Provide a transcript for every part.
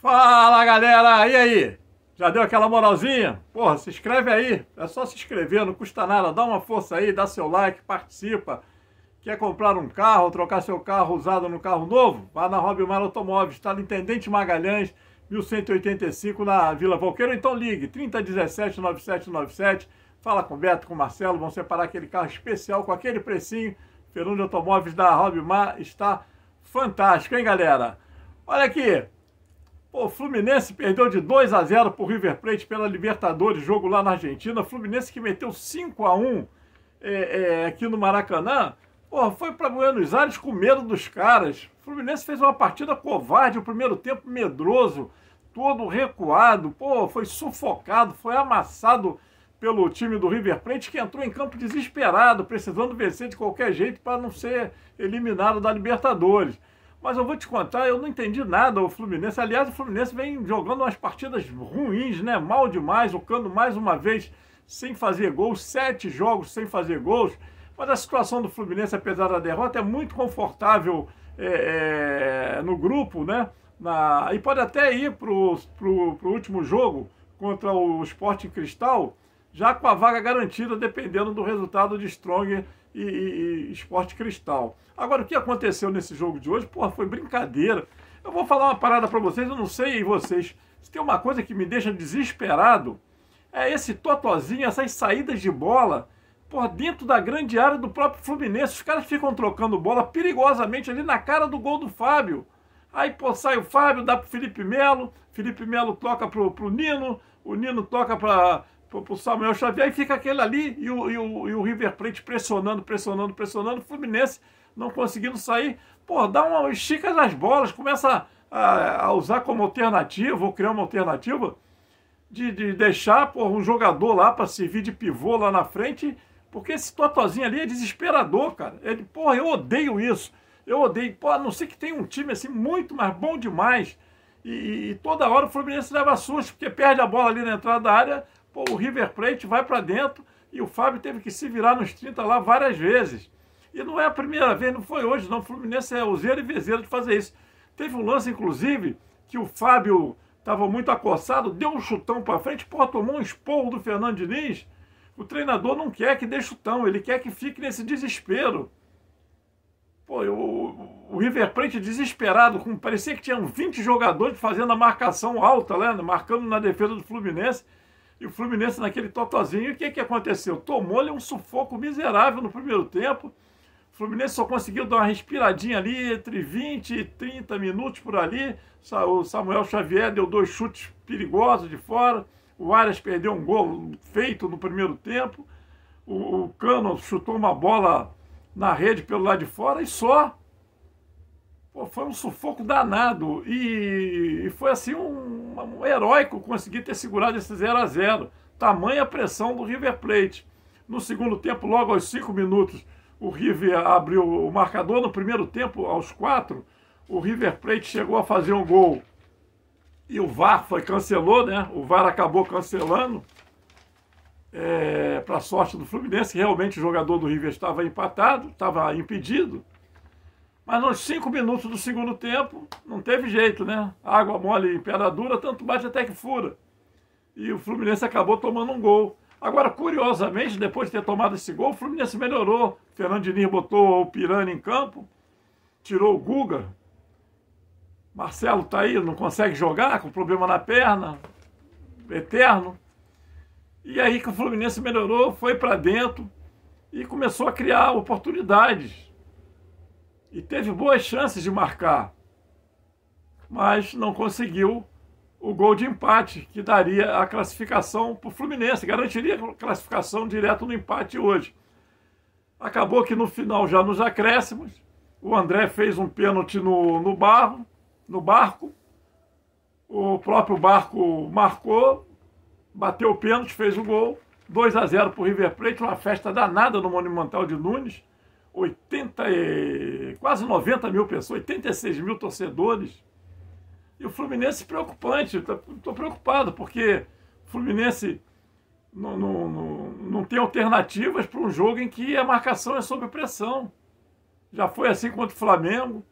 Fala galera, e aí? Já deu aquela moralzinha? Porra, se inscreve aí, é só se inscrever, não custa nada, dá uma força aí, dá seu like, participa. Quer comprar um carro, trocar seu carro usado no carro novo? Vá na Robimar Automóveis, está no Intendente Magalhães, 1185 na Vila Volqueiro, então ligue 3017 9797, fala com o Beto, com o Marcelo, vão separar aquele carro especial com aquele precinho. Feirão Automóveis da Robimar está fantástico, hein galera? Olha aqui, Pô, Fluminense perdeu de 2 a 0 pro River Plate pela Libertadores, jogo lá na Argentina. Fluminense que meteu 5 a 1 é, é, aqui no Maracanã. Pô, foi para Buenos Aires com medo dos caras. Fluminense fez uma partida covarde, o primeiro tempo medroso, todo recuado. Pô, foi sufocado, foi amassado pelo time do River Plate que entrou em campo desesperado, precisando vencer de qualquer jeito para não ser eliminado da Libertadores. Mas eu vou te contar, eu não entendi nada o Fluminense. Aliás, o Fluminense vem jogando umas partidas ruins, né? Mal demais, o Cano mais uma vez sem fazer gols, sete jogos sem fazer gols. Mas a situação do Fluminense, apesar da derrota, é muito confortável é, é, no grupo, né? Na, e pode até ir para o último jogo contra o Sporting Cristal, já com a vaga garantida, dependendo do resultado de Strong e, e, Esporte Cristal. Agora, o que aconteceu nesse jogo de hoje, porra, foi brincadeira. Eu vou falar uma parada para vocês, eu não sei vocês. Se tem uma coisa que me deixa desesperado, é esse totozinho, essas saídas de bola por dentro da grande área do próprio Fluminense. Os caras ficam trocando bola perigosamente ali na cara do gol do Fábio. Aí pô, sai o Fábio, dá pro Felipe Melo, Felipe Melo toca pro, pro Nino, o Nino toca pra, pro Samuel Xavier e fica aquele ali e o, e o, e o River Plate pressionando, pressionando, pressionando, o Fluminense não conseguindo sair. Pô, dá uma estica nas bolas, começa a, a usar como alternativa, ou criar uma alternativa, de, de deixar pô, um jogador lá para servir de pivô lá na frente, porque esse totozinho ali é desesperador, cara. Ele, porra, eu odeio isso. Eu odeio. Pô, a não ser que tenha um time assim muito, mas bom demais. E, e, toda hora o Fluminense leva susto, porque perde a bola ali na entrada da área, Pô, o River Plate vai para dentro e o Fábio teve que se virar nos 30 lá várias vezes. E não é a primeira vez, não foi hoje, não. O Fluminense é useiro e vezeiro de fazer isso. Teve um lance, inclusive, que o Fábio estava muito acossado, deu um chutão para frente, pô, tomou um esporro do Fernando Diniz. O treinador não quer que dê chutão, ele quer que fique nesse desespero. Pô, o, o River Plate desesperado, com, parecia que tinham 20 jogadores fazendo a marcação alta, né, marcando na defesa do Fluminense. E o Fluminense naquele totozinho, o que, que aconteceu? Tomou-lhe um sufoco miserável no primeiro tempo. O Fluminense só conseguiu dar uma respiradinha ali, entre 20 e 30 minutos por ali. O Samuel Xavier deu dois chutes perigosos de fora. O Arias perdeu um gol feito no primeiro tempo. O, o Cano chutou uma bola na rede pelo lado de fora e só. Pô, foi um sufoco danado. E, e foi assim um heróico conseguir ter segurado esse 0 a 0 Tamanha pressão do River Plate. No segundo tempo, logo aos 5 minutos, o River abriu o marcador. No primeiro tempo, aos 4, o River Plate chegou a fazer um gol. E o VAR foi, cancelou, né? O VAR acabou cancelando. É, para sorte do Fluminense, realmente o jogador do River estava empatado, estava impedido. Mas nos cinco minutos do segundo tempo, não teve jeito, né? Água mole e pedra dura, tanto bate até que fura. E o Fluminense acabou tomando um gol. Agora, curiosamente, depois de ter tomado esse gol, o Fluminense melhorou. Fernandinho botou o Piranha em campo, tirou o Guga. Marcelo tá aí, não consegue jogar, com problema na perna, eterno. E aí que o Fluminense melhorou, foi para dentro e começou a criar oportunidades e teve boas chances de marcar, mas não conseguiu o gol de empate que daria a classificação para o Fluminense, garantiria a classificação direto no empate hoje. Acabou que no final, já nos acréscimos, o André fez um pênalti no, no, barro, no barco, o próprio barco marcou, bateu o pênalti, fez o gol, 2 a 0 para o River Plate, uma festa danada no Monumental de Nunes. 80 e, quase 90 mil pessoas, 86 mil torcedores. E o Fluminense preocupante, estou tá, preocupado, porque o Fluminense não, não, não, não tem alternativas para um jogo em que a marcação é sob pressão. Já foi assim contra o Flamengo.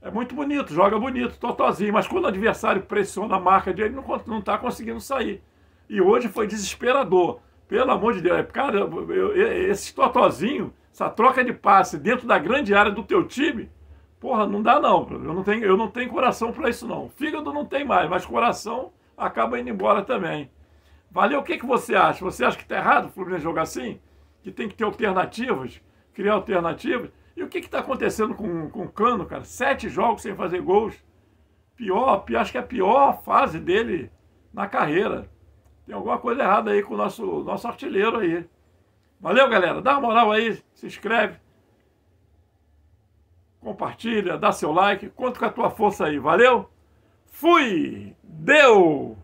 É muito bonito, joga bonito, totozinho, mas quando o adversário pressiona a marca dele, não está conseguindo sair. E hoje foi desesperador. Pelo amor de Deus, é cara, eu, eu, totozinho essa troca de passe dentro da grande área do teu time, porra, não dá não. Eu não tenho, eu não tenho coração para isso não. Fígado não tem mais, mas coração acaba indo embora também. Valeu, o que, que você acha? Você acha que tá errado o Fluminense jogar assim? Que tem que ter alternativas, criar alternativas? E o que está acontecendo com, com o Cano, cara? Sete jogos sem fazer gols. Pior, pior, acho que é a pior fase dele na carreira. Tem alguma coisa errada aí com o nosso, nosso artilheiro aí. Valeu, galera. Dá uma moral aí, se inscreve, compartilha, dá seu like. Conto com a tua força aí. Valeu? Fui! Deu!